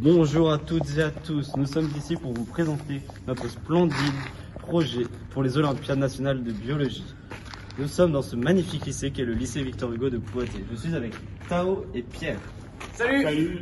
Bonjour à toutes et à tous. Nous sommes ici pour vous présenter notre splendide projet pour les Olympiades nationales de biologie. Nous sommes dans ce magnifique lycée qui est le lycée Victor Hugo de Poitiers. Je suis avec Tao et Pierre. Salut, Salut.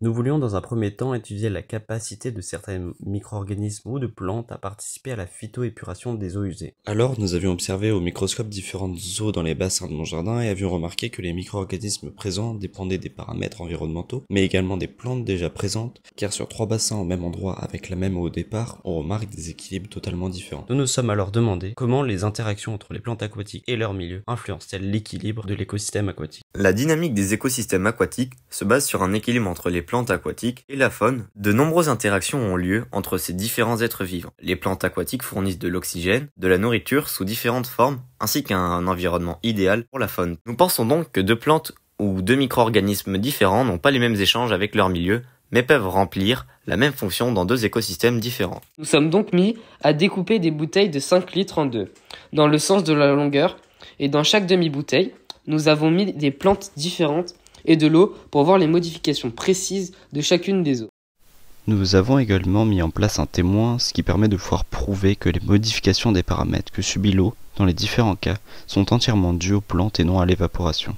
Nous voulions dans un premier temps étudier la capacité de certains micro-organismes ou de plantes à participer à la phytoépuration des eaux usées. Alors nous avions observé au microscope différentes eaux dans les bassins de mon jardin et avions remarqué que les micro-organismes présents dépendaient des paramètres environnementaux, mais également des plantes déjà présentes, car sur trois bassins au même endroit avec la même eau au départ, on remarque des équilibres totalement différents. Nous nous sommes alors demandé comment les interactions entre les plantes aquatiques et leur milieu influencent-elles l'équilibre de l'écosystème aquatique. La dynamique des écosystèmes aquatiques se base sur un équilibre entre les plantes aquatiques et la faune, de nombreuses interactions ont lieu entre ces différents êtres vivants. Les plantes aquatiques fournissent de l'oxygène, de la nourriture sous différentes formes, ainsi qu'un environnement idéal pour la faune. Nous pensons donc que deux plantes ou deux micro-organismes différents n'ont pas les mêmes échanges avec leur milieu, mais peuvent remplir la même fonction dans deux écosystèmes différents. Nous sommes donc mis à découper des bouteilles de 5 litres en deux, dans le sens de la longueur, et dans chaque demi-bouteille, nous avons mis des plantes différentes et de l'eau pour voir les modifications précises de chacune des eaux. Nous avons également mis en place un témoin, ce qui permet de pouvoir prouver que les modifications des paramètres que subit l'eau dans les différents cas sont entièrement dues aux plantes et non à l'évaporation.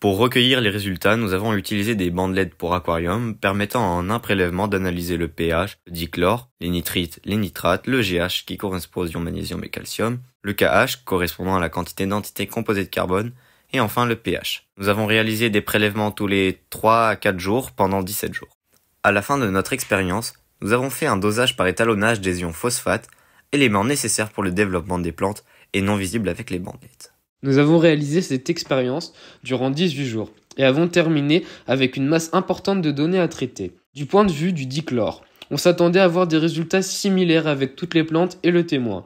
Pour recueillir les résultats, nous avons utilisé des bandelettes pour aquarium permettant en un prélèvement d'analyser le pH, le dichlore, les nitrites, les nitrates, le GH qui correspond aux ions magnésium et calcium, le KH correspondant à la quantité d'entités composées de carbone, et enfin le pH. Nous avons réalisé des prélèvements tous les 3 à 4 jours pendant 17 jours. À la fin de notre expérience, nous avons fait un dosage par étalonnage des ions phosphates, éléments nécessaires pour le développement des plantes et non visibles avec les bandelettes. Nous avons réalisé cette expérience durant 18 jours et avons terminé avec une masse importante de données à traiter. Du point de vue du dichlore, on s'attendait à avoir des résultats similaires avec toutes les plantes et le témoin.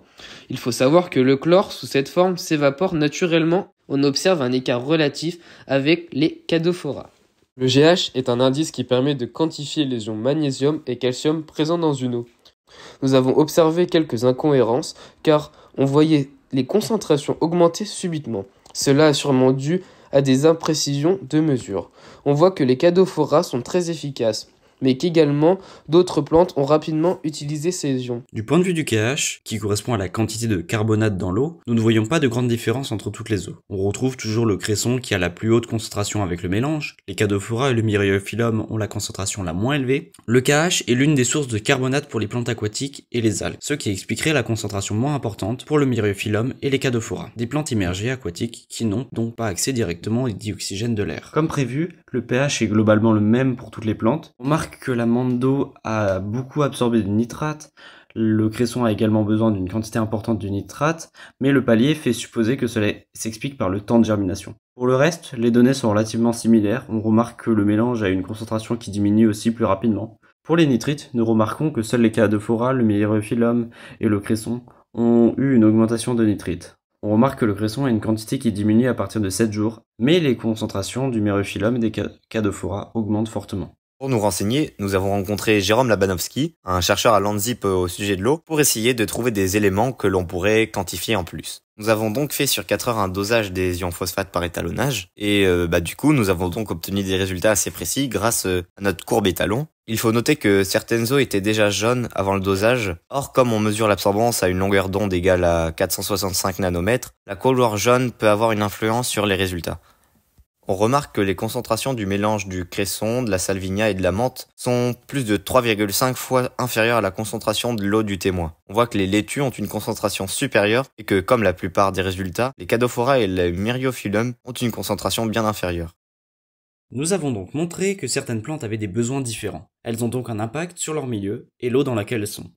Il faut savoir que le chlore, sous cette forme, s'évapore naturellement on observe un écart relatif avec les cadophora. Le GH est un indice qui permet de quantifier les ions magnésium et calcium présents dans une eau. Nous avons observé quelques incohérences car on voyait les concentrations augmenter subitement. Cela est sûrement dû à des imprécisions de mesure. On voit que les cadophora sont très efficaces mais qu'également d'autres plantes ont rapidement utilisé ces ions. Du point de vue du KH, qui correspond à la quantité de carbonate dans l'eau, nous ne voyons pas de grande différence entre toutes les eaux. On retrouve toujours le cresson qui a la plus haute concentration avec le mélange, les cadophora et le myriophyllum ont la concentration la moins élevée. Le KH est l'une des sources de carbonate pour les plantes aquatiques et les algues, ce qui expliquerait la concentration moins importante pour le myriophyllum et les cadophora, des plantes immergées aquatiques qui n'ont donc pas accès directement au dioxygène de l'air. Comme prévu, le pH est globalement le même pour toutes les plantes que la d'eau a beaucoup absorbé du nitrate, le cresson a également besoin d'une quantité importante de nitrate, mais le palier fait supposer que cela s'explique par le temps de germination. Pour le reste, les données sont relativement similaires, on remarque que le mélange a une concentration qui diminue aussi plus rapidement. Pour les nitrites, nous remarquons que seuls les cas le myriophyllum et le cresson ont eu une augmentation de nitrite. On remarque que le cresson a une quantité qui diminue à partir de 7 jours, mais les concentrations du myriophyllum et des cadophora augmentent fortement. Pour nous renseigner, nous avons rencontré Jérôme Labanowski, un chercheur à l'ANZIP euh, au sujet de l'eau, pour essayer de trouver des éléments que l'on pourrait quantifier en plus. Nous avons donc fait sur 4 heures un dosage des ions phosphates par étalonnage, et euh, bah, du coup nous avons donc obtenu des résultats assez précis grâce euh, à notre courbe étalon. Il faut noter que certaines eaux étaient déjà jaunes avant le dosage, or comme on mesure l'absorbance à une longueur d'onde égale à 465 nanomètres, la couleur jaune peut avoir une influence sur les résultats. On remarque que les concentrations du mélange du cresson, de la salvinia et de la menthe sont plus de 3,5 fois inférieures à la concentration de l'eau du témoin. On voit que les laitues ont une concentration supérieure et que, comme la plupart des résultats, les cadophora et les myriophyllum ont une concentration bien inférieure. Nous avons donc montré que certaines plantes avaient des besoins différents. Elles ont donc un impact sur leur milieu et l'eau dans laquelle elles sont.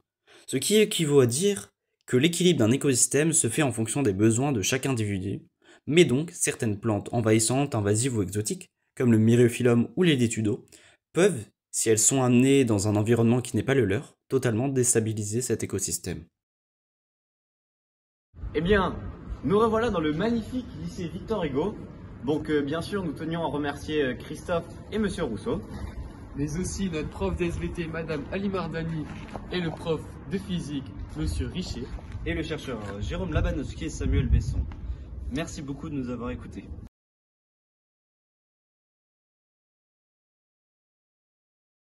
Ce qui équivaut à dire que l'équilibre d'un écosystème se fait en fonction des besoins de chaque individu mais donc certaines plantes envahissantes, invasives ou exotiques, comme le myriophyllum ou les détudo, peuvent, si elles sont amenées dans un environnement qui n'est pas le leur, totalement déstabiliser cet écosystème. Eh bien, nous revoilà dans le magnifique lycée Victor Hugo. Donc euh, bien sûr, nous tenions à remercier euh, Christophe et M. Rousseau. Mais aussi notre prof d'SVT, Madame Alimardani, et le prof de physique, Monsieur Richer. Et le chercheur euh, Jérôme Labanowski et Samuel Besson. Merci beaucoup de nous avoir écoutés.